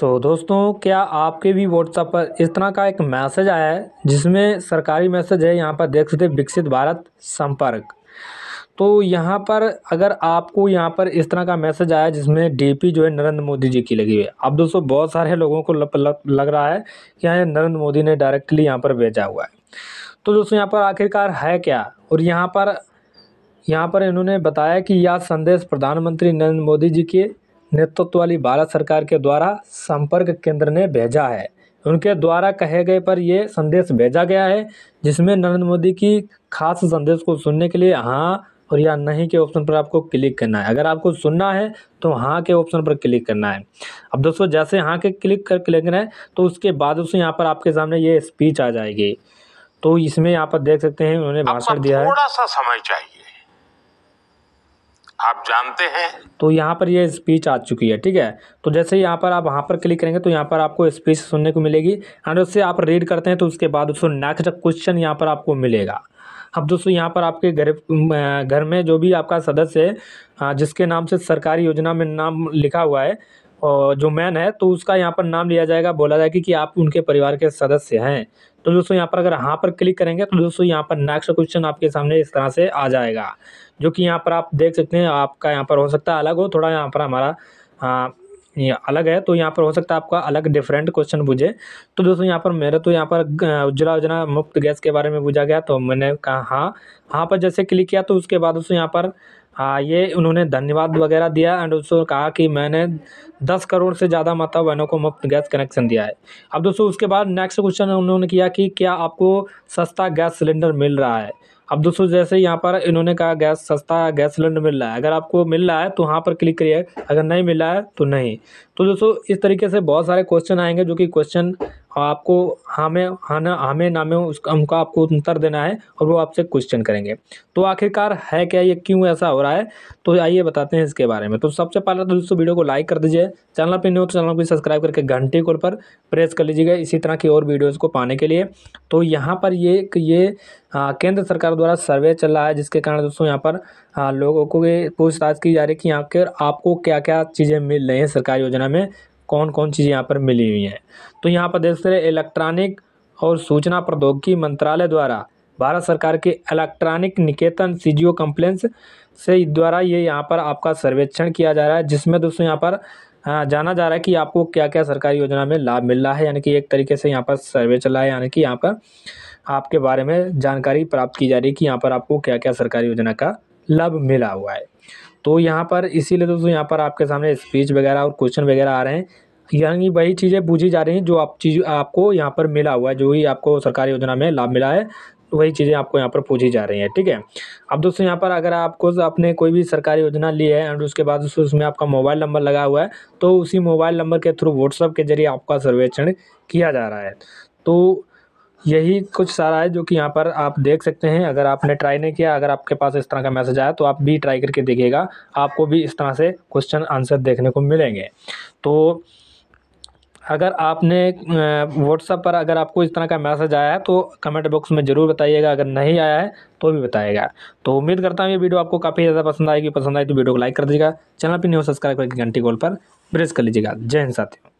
तो दोस्तों क्या आपके भी व्हाट्सएप पर इस तरह का एक मैसेज आया है जिसमें सरकारी मैसेज है यहाँ पर देख सकते विकसित भारत संपर्क तो यहाँ पर अगर आपको यहाँ पर इस तरह का मैसेज आया जिसमें डीपी जो है नरेंद्र मोदी जी की लगी हुई है अब दोस्तों बहुत सारे लोगों को लग, लग, लग रहा है कि यहाँ नरेंद्र मोदी ने डायरेक्टली यहाँ पर भेजा हुआ है तो दोस्तों यहाँ पर आखिरकार है क्या और यहाँ पर यहाँ पर इन्होंने बताया कि यह संदेश प्रधानमंत्री नरेंद्र मोदी जी के नेतृत्व वाली भारत सरकार के द्वारा संपर्क केंद्र ने भेजा है उनके द्वारा कहे गए पर यह संदेश भेजा गया है जिसमें नरेंद्र मोदी की खास संदेश को सुनने के लिए हाँ और या नहीं के ऑप्शन पर आपको क्लिक करना है अगर आपको सुनना है तो हाँ के ऑप्शन पर क्लिक करना है अब दोस्तों जैसे हाँ के क्लिक कर क्लिक करें है तो उसके बाद उससे यहाँ पर आपके सामने ये स्पीच आ जाएगी तो इसमें यहाँ पर देख सकते हैं उन्होंने भाषण दिया है थोड़ा सा समय चाहिए आप जानते हैं तो यहाँ पर ये स्पीच आ चुकी है ठीक है तो जैसे यहाँ पर आप वहाँ पर क्लिक करेंगे तो यहाँ पर आपको स्पीच सुनने को मिलेगी एंड उससे आप रीड करते हैं तो उसके बाद उसको नेक्स्ट क्वेश्चन यहाँ पर आपको मिलेगा अब दोस्तों यहाँ पर आपके घर घर में जो भी आपका सदस्य है जिसके नाम से सरकारी योजना में नाम लिखा हुआ है जो मैन है तो उसका यहाँ पर नाम लिया जाएगा बोला जाएगा कि आप उनके परिवार के सदस्य हैं तो दोस्तों यहाँ पर अगर हाँ पर क्लिक करेंगे तो दोस्तों यहाँ पर नेक्स्ट क्वेश्चन आपके सामने इस तरह से आ जाएगा जो कि यहाँ पर आप देख सकते हैं आपका यहाँ पर हो सकता है अलग हो थोड़ा यहाँ पर हमारा हाँ, ये अलग है तो यहाँ पर हो सकता है आपका अलग डिफरेंट क्वेश्चन पूछे तो दोस्तों यहाँ पर मेरा तो यहाँ पर उज्ज्वला योजना मुफ्त गैस के बारे में पूछा गया तो मैंने कहा हाँ हाँ पर जैसे क्लिक किया तो उसके बाद दोस्तों यहाँ पर हाँ ये उन्होंने धन्यवाद वगैरह दिया एंड उसको कहा कि मैंने दस करोड़ से ज़्यादा माता बहनों को मुफ्त गैस कनेक्शन दिया है अब दोस्तों उसके बाद नेक्स्ट क्वेश्चन उन्होंने किया कि क्या आपको सस्ता गैस सिलेंडर मिल रहा है अब दोस्तों जैसे यहाँ पर इन्होंने कहा गैस सस्ता गैस सिलेंडर मिल रहा है अगर आपको मिल रहा है तो वहाँ पर क्लिक करिए अगर नहीं मिल रहा है तो नहीं तो दोस्तों इस तरीके से बहुत सारे क्वेश्चन आएंगे जो कि क्वेश्चन आपको हाँ हाँ ना हाँ में उसका हमको आपको उत्तर देना है और वो आपसे क्वेश्चन करेंगे तो आखिरकार है क्या ये क्यों ऐसा हो रहा है तो आइए बताते हैं इसके बारे में तो सबसे पहले तो दोस्तों वीडियो को लाइक कर दीजिए चैनल पर न्यू तो चैनल को सब्सक्राइब करके घंटे कोल पर प्रेस कर लीजिएगा इसी तरह की और वीडियोज़ को पाने के लिए तो यहाँ पर ये ये केंद्र सरकार द्वारा सर्वे चल रहा है जिसके कारण दोस्तों यहाँ पर लोगों को पूछताछ की जा रही है कि यहाँ के आपको क्या क्या चीज़ें मिल रही हैं सरकारी योजना में कौन कौन चीज़ें यहाँ पर मिली हुई हैं तो यहाँ पर देख सकते हैं इलेक्ट्रॉनिक और सूचना प्रौद्योगिकी मंत्रालय द्वारा भारत सरकार के इलेक्ट्रॉनिक निकेतन सी जी कंप्लेंस से द्वारा ये यहाँ पर आपका सर्वेक्षण किया जा रहा है जिसमें दोस्तों यहाँ पर हाँ, जाना जा रहा है कि आपको क्या क्या सरकारी योजना में लाभ मिल रहा है यानी कि एक तरीके से यहाँ पर सर्वे चला है यानी कि यहाँ पर आपके बारे में जानकारी प्राप्त की जा रही है कि यहाँ पर आपको क्या क्या सरकारी योजना का लाभ मिला हुआ है तो यहाँ पर इसीलिए दोस्तों यहाँ पर आपके सामने स्पीच वगैरह और क्वेश्चन वगैरह आ रहे हैं यानी वही चीज़ें पूछी जा रही हैं जो आप चीज आपको यहाँ पर मिला हुआ है जो ही आपको सरकारी योजना में लाभ मिला है वही चीज़ें आपको यहाँ पर पूछी जा रही हैं ठीक है अब दोस्तों यहाँ पर अगर आपको अपने कोई भी सरकारी योजना ली है एंड उसके बाद उसमें आपका मोबाइल नंबर लगा हुआ है तो उसी मोबाइल नंबर के थ्रू व्हाट्सअप के जरिए आपका सर्वेक्षण किया जा रहा है तो यही कुछ सारा है जो कि यहाँ पर आप देख सकते हैं अगर आपने ट्राई नहीं किया अगर आपके पास इस तरह का मैसेज आया तो आप भी ट्राई करके देखिएगा आपको भी इस तरह से क्वेश्चन आंसर देखने को मिलेंगे तो अगर आपने व्हाट्सएप पर अगर आपको इस तरह का मैसेज आया है तो कमेंट बॉक्स में ज़रूर बताइएगा अगर नहीं आया है तो भी बताएगा तो उम्मीद करता हूँ ये वीडियो आपको काफ़ी ज़्यादा पसंद आएगी पसंद आए तो वीडियो को लाइक कर दीजिएगा चैनल पर न्यू सब्सक्राइब करके घंटी कॉल पर प्रेस कर लीजिएगा जय हिंद साथियों